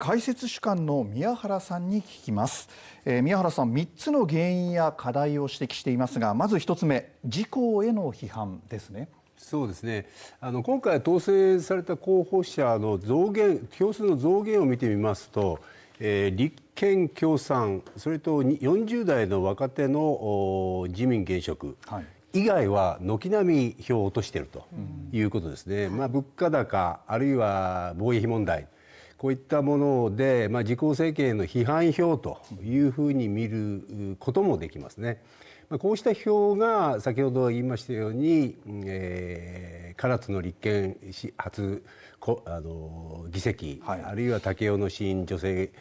解説主幹の宮原さんに聞きます、えー、宮原さん三つの原因や課題を指摘していますがまず一つ目事項への批判ですねそうですねあの今回当選された候補者の増減票数の増減を見てみますと、えー、立憲共産それと40代の若手の自民現職、はい以外は軒並み票を落としているということですね、うん、まあ、物価高あるいは防衛費問題こういったもので、まあ、自公政権への批判票というふうに見ることもできますね。まあ、こうした票が先ほど言いましたように、えー、唐津の立憲初こあの議席、はい、あるいは武雄の新女性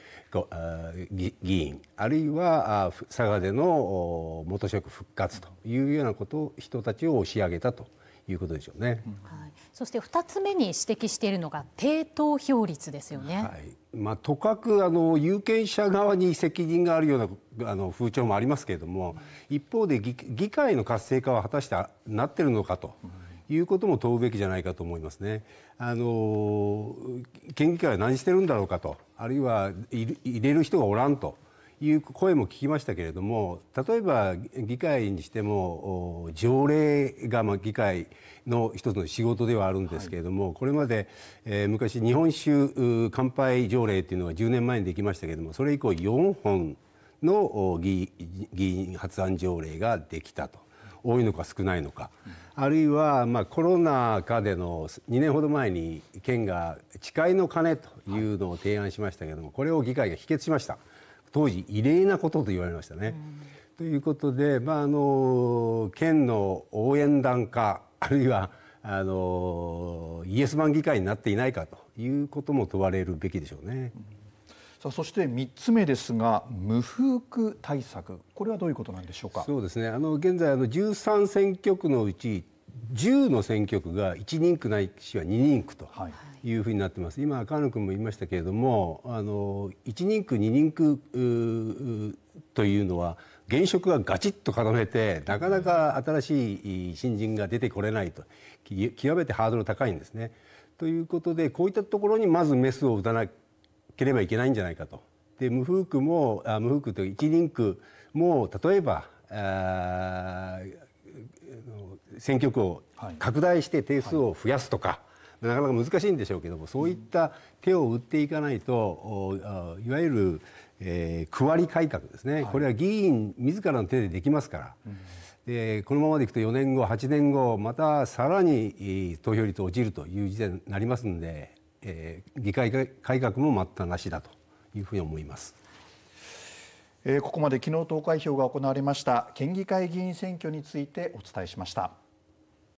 議員あるいは佐賀での元職復活というようなことを人たちを押し上げたと。いうことでしょうね、はい、そして2つ目に指摘しているのが低投票率ですよね、はいまあ、とかくあの有権者側に責任があるようなあの風潮もありますけれども、一方で議議会の活性化は果たしてなってるのかと。いうことも問うべきじゃないかと思いますね。あの県議会は何してるんだろうかと、あるいは入れる人がおらんという声も聞きましたけれども例えば議会にしても条例がま議会の一つの仕事ではあるんですけれども、はい、これまで、えー、昔日本酒乾杯条例というのが10年前にできましたけれどもそれ以降4本の議員発案条例ができたと多いのか少ないのか、あるいはまあコロナ禍での2年ほど前に県が誓いの鐘というのを提案しましたけれどもこれを議会が否決しました。当時異例なことと言われましたね。ということで、まあ、あの県の応援団か あるいはあのイエスマン議会になっていないかということも問われるべきでしょうね。さあそして3つ目ですが無風区対策これはどういうことなんでしょうかそうですねあの現在あの13選挙区のうち10の選挙区が1人区ないしは2人区というふうになってます、今、河野君も言いましたけれども、あの1人区、2人区というのは、現職がガチッと固めて、なかなか新しい新人が出てこれないと、極めてハードル高いんですね。ということで、こういったところにまずメスを打たなければいけないんじゃないかと。で無風区もあ無風区という一人区も例えばあ選挙区を拡大して定数を増やすとか、なかなか難しいんでしょうけどもそういった手を打っていかないといわゆる、えー、区割り改革ですね、はい、これは議員自らの手でできますから、うん、でこのままでいくと4年後8年後またさらに投票率落ちるという時点になりますので、えー、議会改革も待ったなしだというふうに思います。ここまで昨日投開票が行われました県議会議員選挙についてお伝えしました。